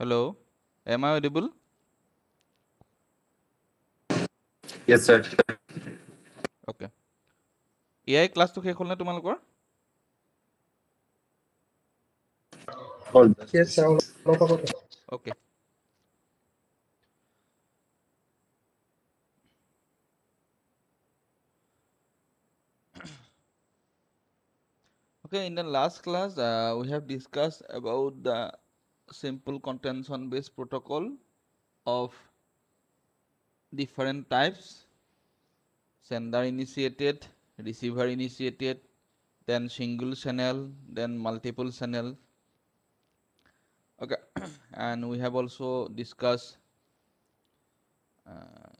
Hello, am I audible? Yes, sir. Okay. AI class to শেষ হ'ল নে তোমালোকৰ? হ'ল। Yes, sir. Okay. Okay, in the last class, uh, we have discussed about the simple contention based protocol of different types sender initiated receiver initiated then single channel then multiple channel okay and we have also discussed uh,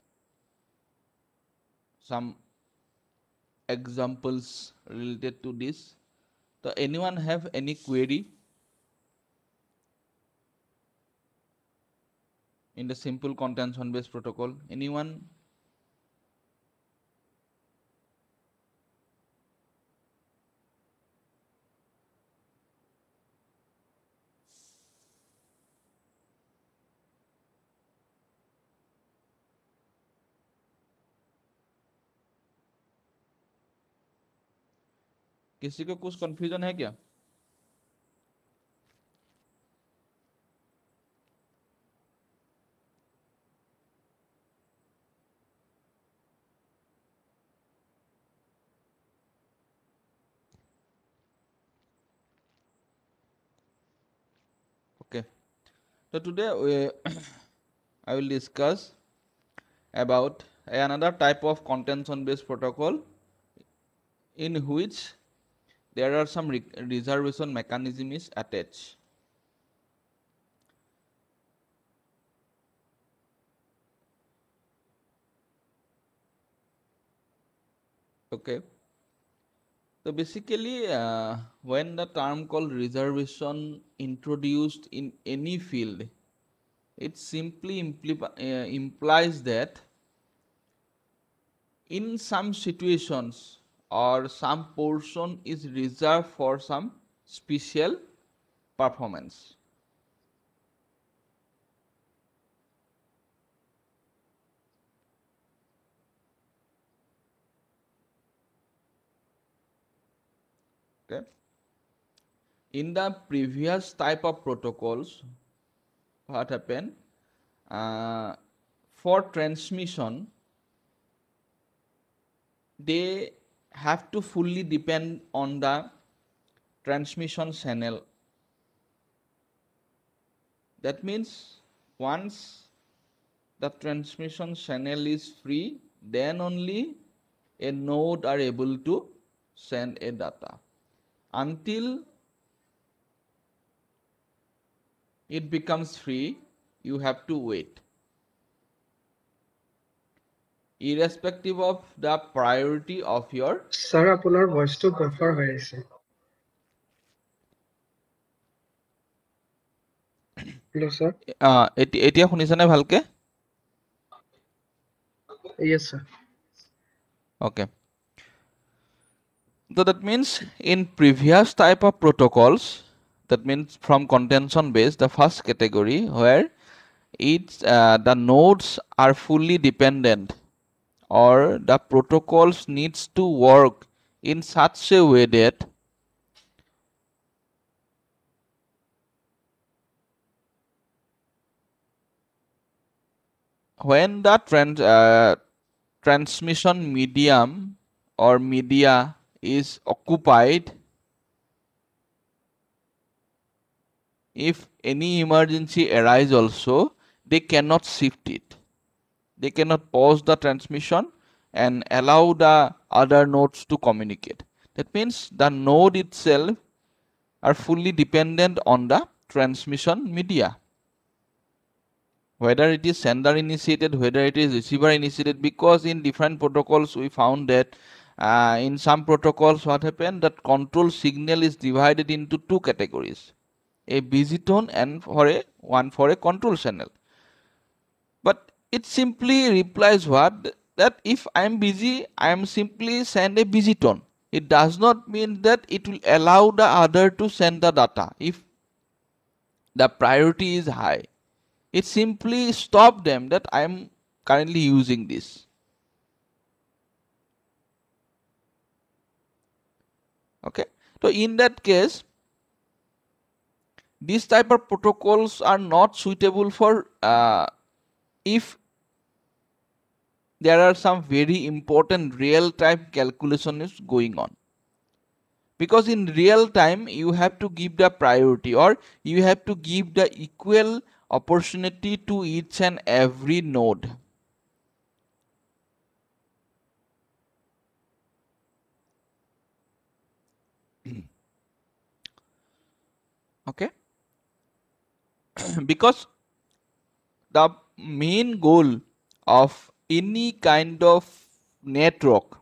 some examples related to this so anyone have any query in the simple contention based protocol anyone किसी को कुछ confusion है क्या so today we, I will discuss about another type of contention based protocol in which there are some re reservation mechanism is attached. Okay. So basically, uh, when the term called reservation introduced in any field, it simply uh, implies that in some situations or some portion is reserved for some special performance. in the previous type of protocols what happened uh, for transmission they have to fully depend on the transmission channel that means once the transmission channel is free then only a node are able to send a data until it becomes free you have to wait irrespective of the priority of your sir apunar voice to buffer hello sir ah etia yes sir okay so that means in previous type of protocols that means from contention base the first category where it's uh, the nodes are fully dependent or the protocols needs to work in such a way that when the trans, uh, transmission medium or media is occupied if any emergency arise also they cannot shift it they cannot pause the transmission and allow the other nodes to communicate that means the node itself are fully dependent on the transmission media whether it is sender initiated whether it is receiver initiated because in different protocols we found that uh, in some protocols what happened that control signal is divided into two categories a busy tone and for a one for a control channel but it simply replies what that if i am busy i am simply send a busy tone it does not mean that it will allow the other to send the data if the priority is high it simply stop them that i am currently using this okay so in that case these type of protocols are not suitable for uh, if there are some very important real time calculation is going on because in real time you have to give the priority or you have to give the equal opportunity to each and every node okay because the main goal of any kind of network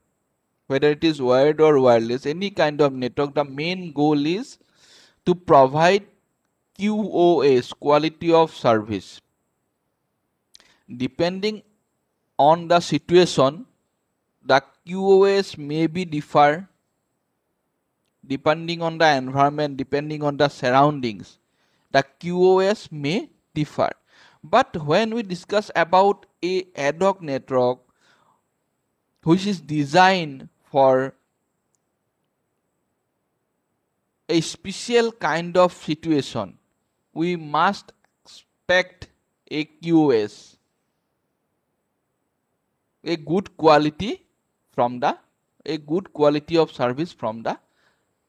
whether it is wired or wireless any kind of network the main goal is to provide QoS quality of service depending on the situation the QoS may be differ depending on the environment depending on the surroundings the QoS may differ. But when we discuss about a ad hoc network which is designed for a special kind of situation, we must expect a QoS, a good quality from the a good quality of service from the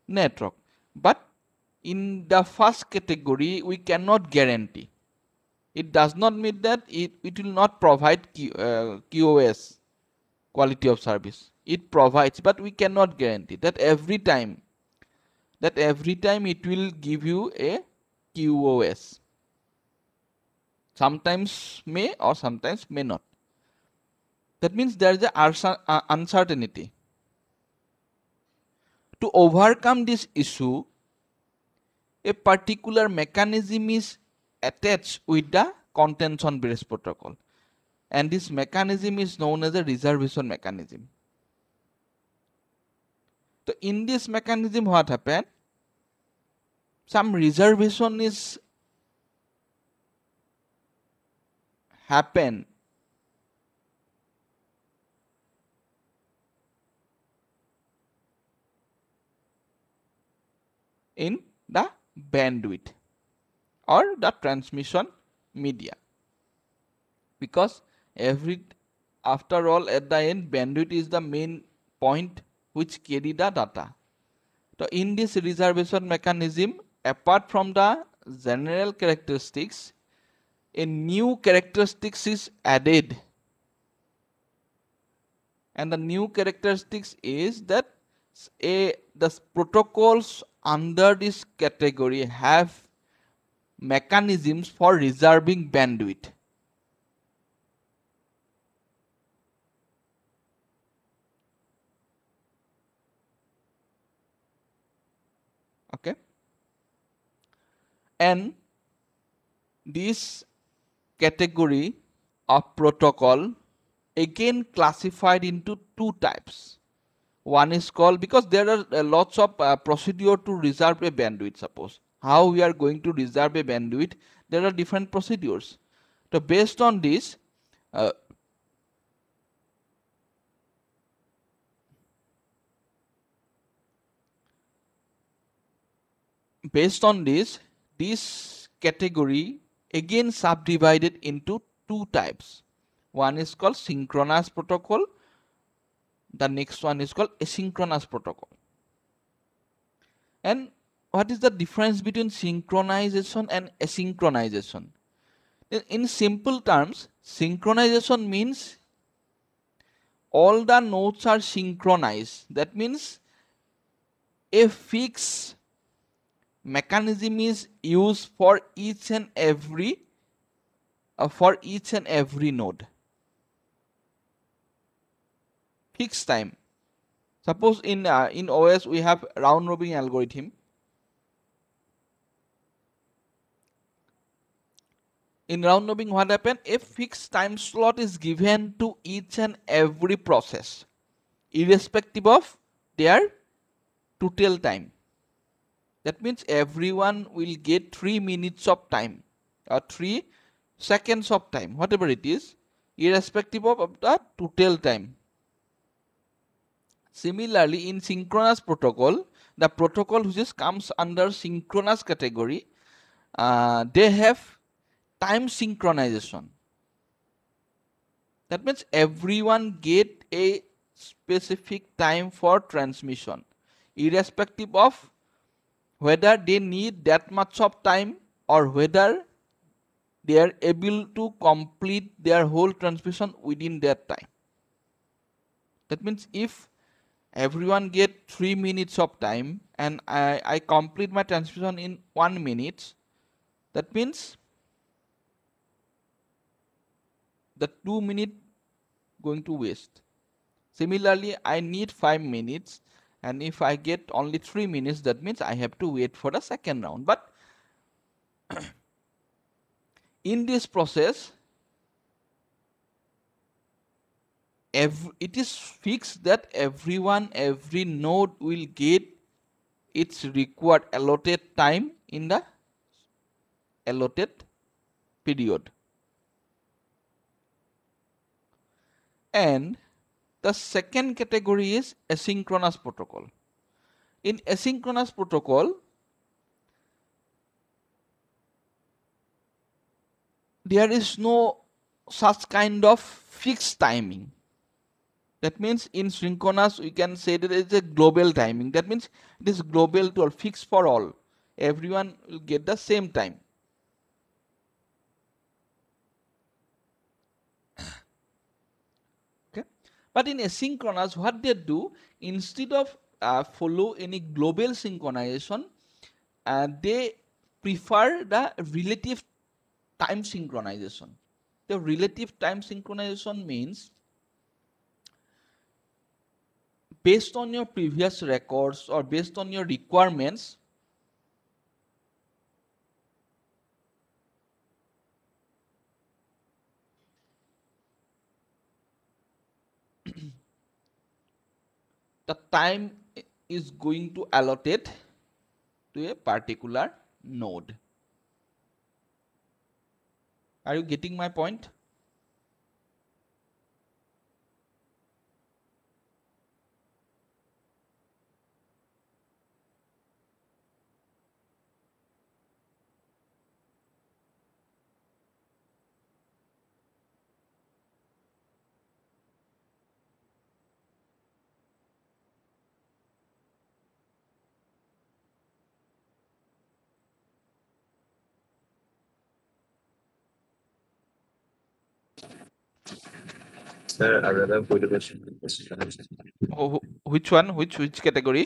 network. But in the first category we cannot guarantee it does not mean that it, it will not provide Q, uh, qos quality of service it provides but we cannot guarantee that every time that every time it will give you a qos sometimes may or sometimes may not that means there is a uh, uncertainty to overcome this issue a particular mechanism is attached with the contention based protocol and this mechanism is known as a reservation mechanism so in this mechanism what happened some reservation is happen in the bandwidth or the transmission media because every after all at the end bandwidth is the main point which carry the data so in this reservation mechanism apart from the general characteristics a new characteristics is added and the new characteristics is that a the protocols under this category have mechanisms for reserving bandwidth. Okay. And this category of protocol again classified into two types one is called because there are uh, lots of uh, procedure to reserve a bandwidth suppose how we are going to reserve a bandwidth there are different procedures so based on this uh, based on this this category again subdivided into two types one is called synchronous protocol the next one is called asynchronous protocol. And what is the difference between synchronization and asynchronization? In simple terms, synchronization means all the nodes are synchronized. That means a fixed mechanism is used for each and every uh, for each and every node fixed time. Suppose in, uh, in OS we have round robin algorithm. In round robin what happen? A fixed time slot is given to each and every process irrespective of their total time. That means everyone will get 3 minutes of time or 3 seconds of time whatever it is irrespective of, of the total time Similarly, in synchronous protocol, the protocol which is comes under synchronous category, uh, they have time synchronization. That means everyone get a specific time for transmission, irrespective of whether they need that much of time or whether they are able to complete their whole transmission within that time. That means if everyone get three minutes of time and I, I complete my transmission in one minute that means the two minute going to waste similarly I need five minutes and if I get only three minutes that means I have to wait for the second round but in this process every, it is fixed that everyone, every node will get its required allotted time in the allotted period. And the second category is asynchronous protocol. In asynchronous protocol, there is no such kind of fixed timing that means in synchronous we can say that it is a global timing that means it is global to all fixed for all everyone will get the same time okay but in asynchronous what they do instead of uh, follow any global synchronization uh, they prefer the relative time synchronization the relative time synchronization means based on your previous records or based on your requirements, the time is going to allocate to a particular node. Are you getting my point? Sir, I rather avoid the Oh, which one? Which which category?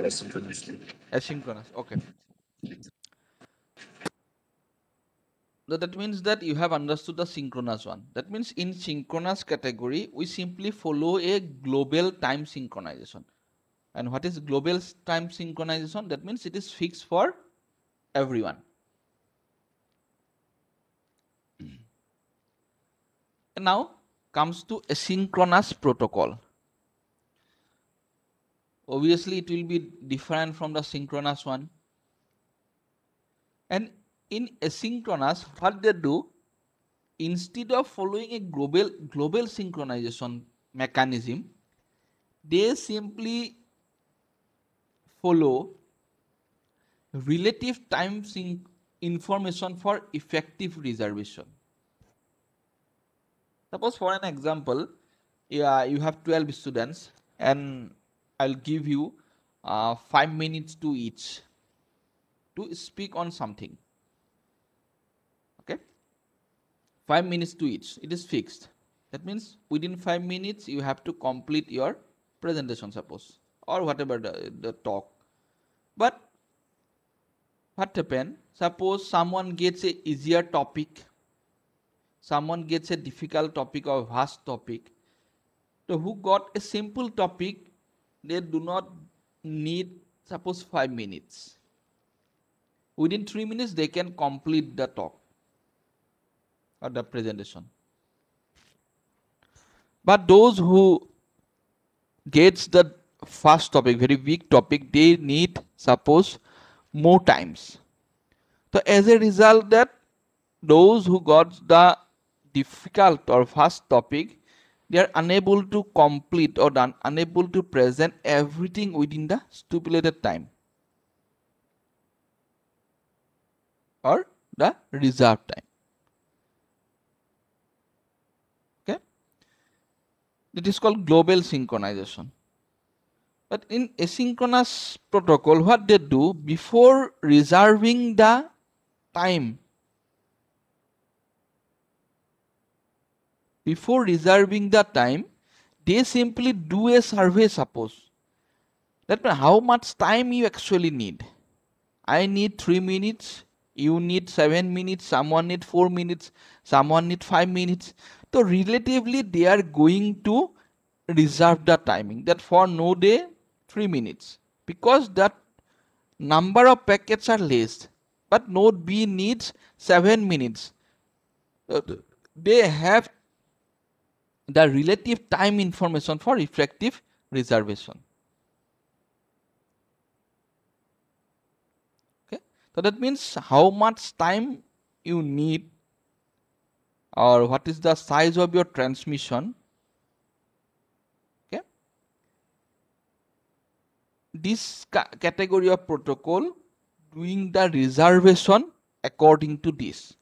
asynchronous. Asynchronous. Okay. So that means that you have understood the synchronous one. That means in synchronous category, we simply follow a global time synchronization. And what is global time synchronization? That means it is fixed for everyone. now comes to asynchronous protocol obviously it will be different from the synchronous one and in asynchronous what they do instead of following a global global synchronization mechanism they simply follow relative time information for effective reservation Suppose for an example, yeah, you have 12 students and I'll give you uh, 5 minutes to each to speak on something. Okay. 5 minutes to each. It is fixed. That means within 5 minutes you have to complete your presentation suppose or whatever the, the talk. But what happen? Suppose someone gets a easier topic someone gets a difficult topic or vast topic so who got a simple topic they do not need suppose 5 minutes within 3 minutes they can complete the talk or the presentation but those who gets the first topic very weak topic they need suppose more times so as a result that those who got the difficult or fast topic, they are unable to complete or done, unable to present everything within the stipulated time or the reserved time. Okay, it is called global synchronization. But in asynchronous protocol, what they do before reserving the time before reserving the time they simply do a survey suppose that means how much time you actually need i need 3 minutes you need 7 minutes someone need 4 minutes someone need 5 minutes so relatively they are going to reserve the timing that for no day 3 minutes because that number of packets are less but node b needs 7 minutes uh, they have the relative time information for effective reservation. Okay, so that means how much time you need or what is the size of your transmission. Okay, this category of protocol doing the reservation according to this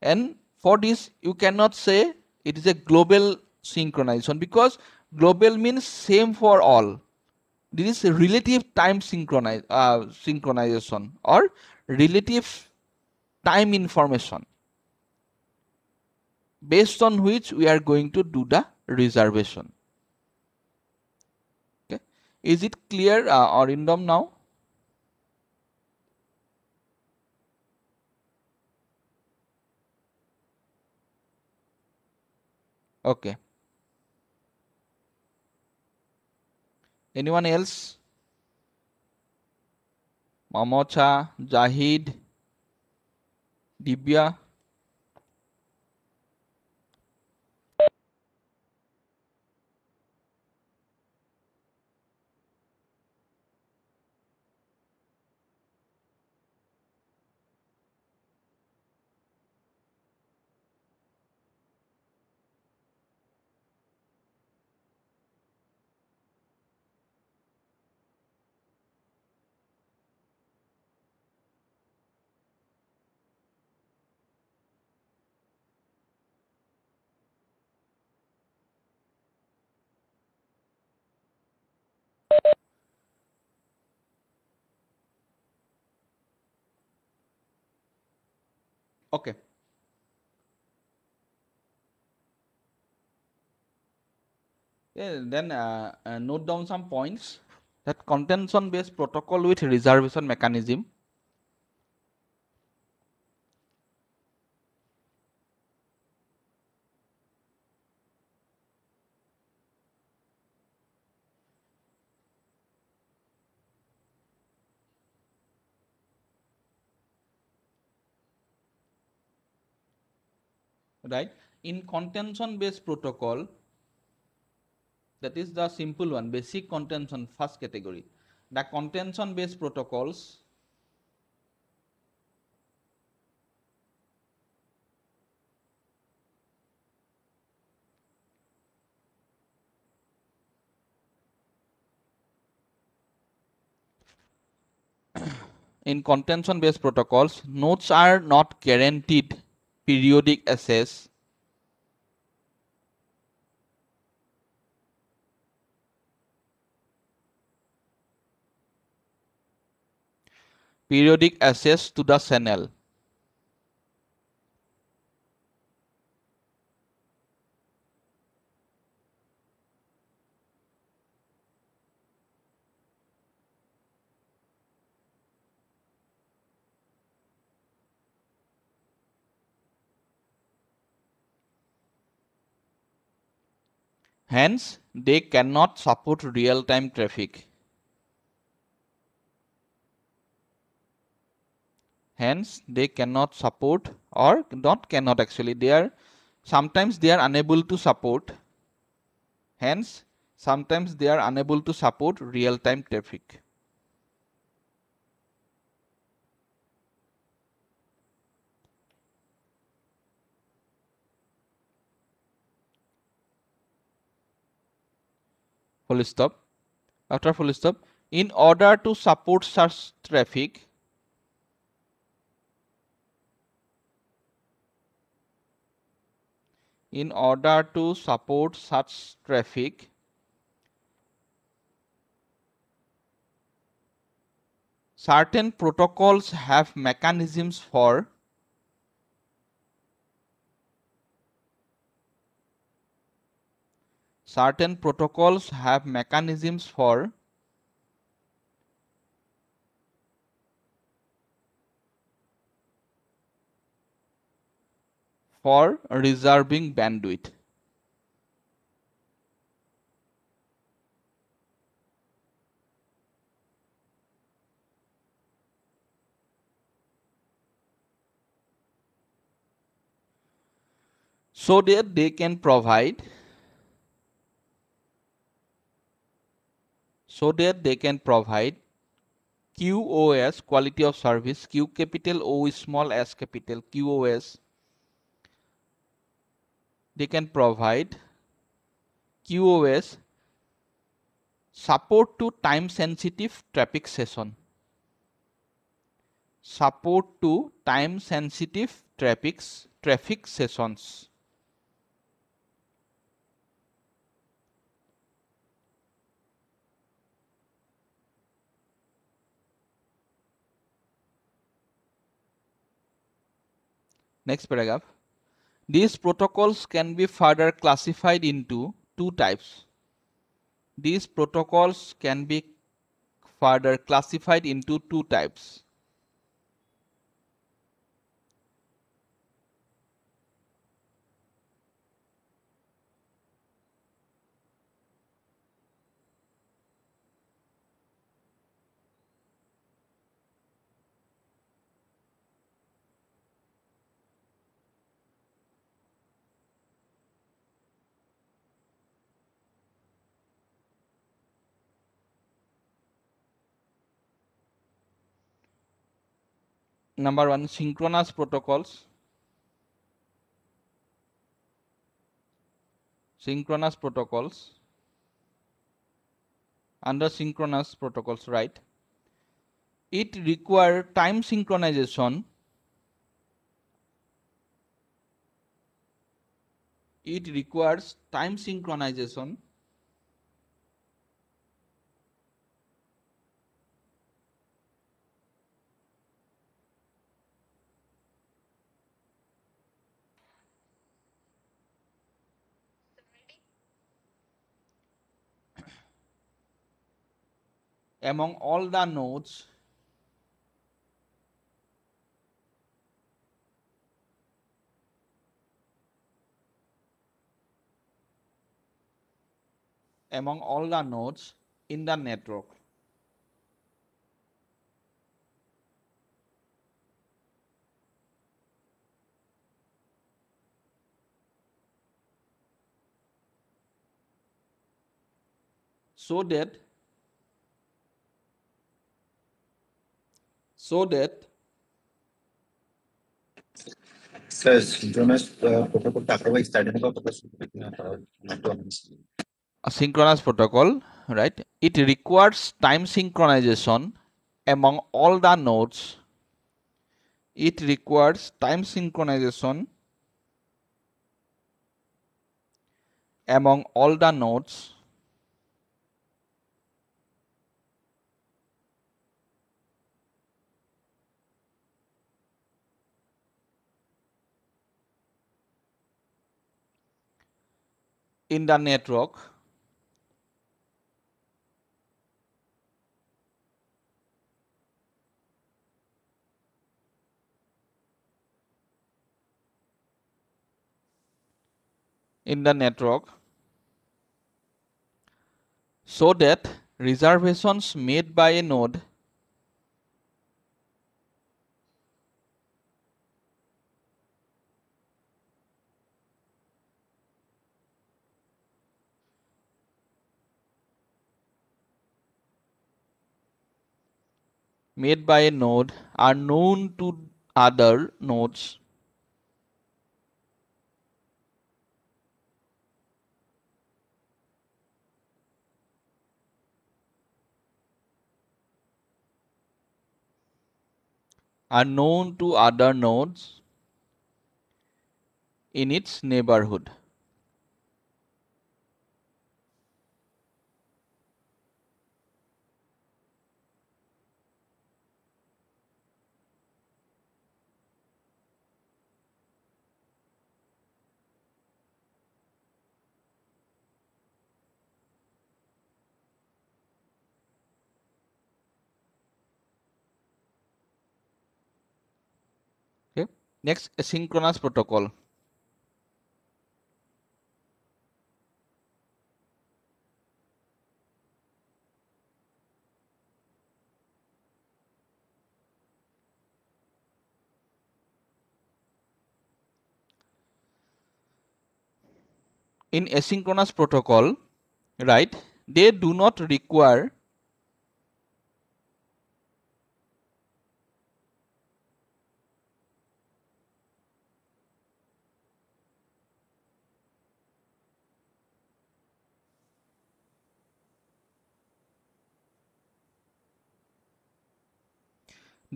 and for this you cannot say it is a global synchronization because global means same for all this is relative time synchronize, uh, synchronization or relative time information based on which we are going to do the reservation okay is it clear uh, or in now okay anyone else mamocha jahid dibya Ok. Yeah, then uh, uh, note down some points that contention based protocol with reservation mechanism right in contention based protocol that is the simple one basic contention first category the contention based protocols in contention based protocols nodes are not guaranteed periodic assess periodic access to the channel Hence, they cannot support real-time traffic. Hence, they cannot support or not cannot actually. They are sometimes they are unable to support. Hence, sometimes they are unable to support real-time traffic. full stop after full stop in order to support such traffic in order to support such traffic certain protocols have mechanisms for certain protocols have mechanisms for for reserving bandwidth. so that they can provide so that they can provide QoS quality of service Q capital O is small s capital QoS they can provide QoS support to time sensitive traffic session support to time sensitive traffic traffic sessions Next paragraph. These protocols can be further classified into two types. These protocols can be further classified into two types. number one synchronous protocols synchronous protocols under synchronous protocols right it require time synchronization it requires time synchronization among all the nodes among all the nodes in the network. So that so that uh, a synchronous protocol, right? It requires time synchronization among all the nodes. It requires time synchronization among all the nodes in the network in the network so that reservations made by a node made by a node are known to other nodes are known to other nodes in its neighborhood. Next synchronous protocol in asynchronous protocol right they do not require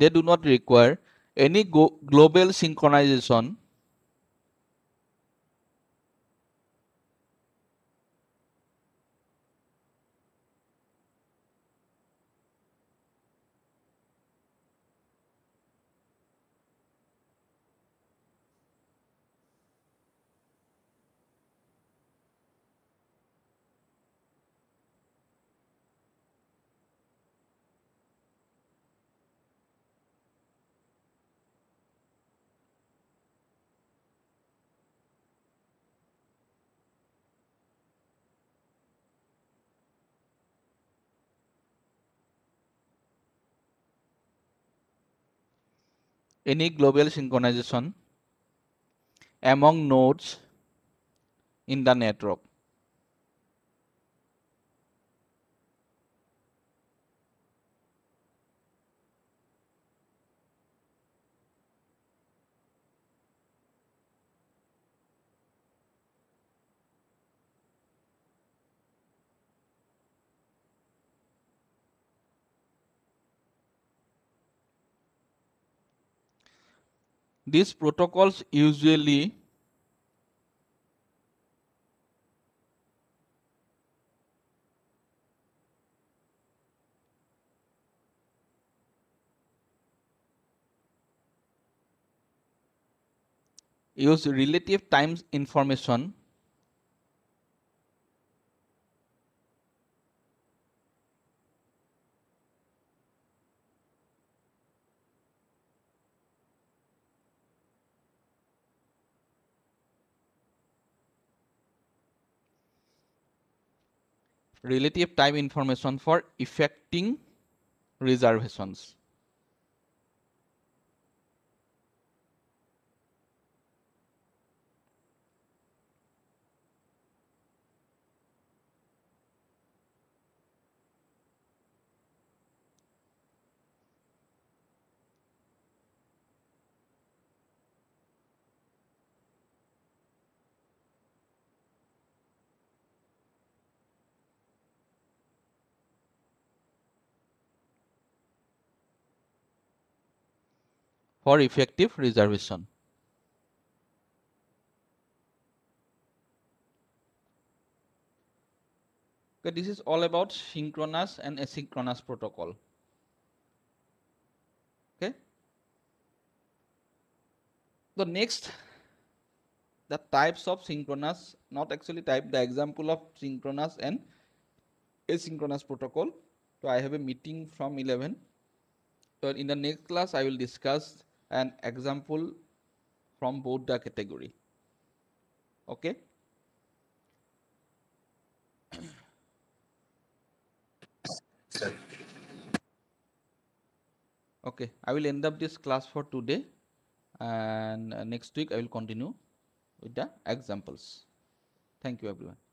they do not require any go global synchronization any global synchronization among nodes in the network. These protocols usually use relative times information relative time information for effecting reservations for effective reservation. Okay, this is all about synchronous and asynchronous protocol. Okay. The next, the types of synchronous, not actually type, the example of synchronous and asynchronous protocol. So I have a meeting from 11. So in the next class, I will discuss an example from both the category okay okay i will end up this class for today and uh, next week i will continue with the examples thank you everyone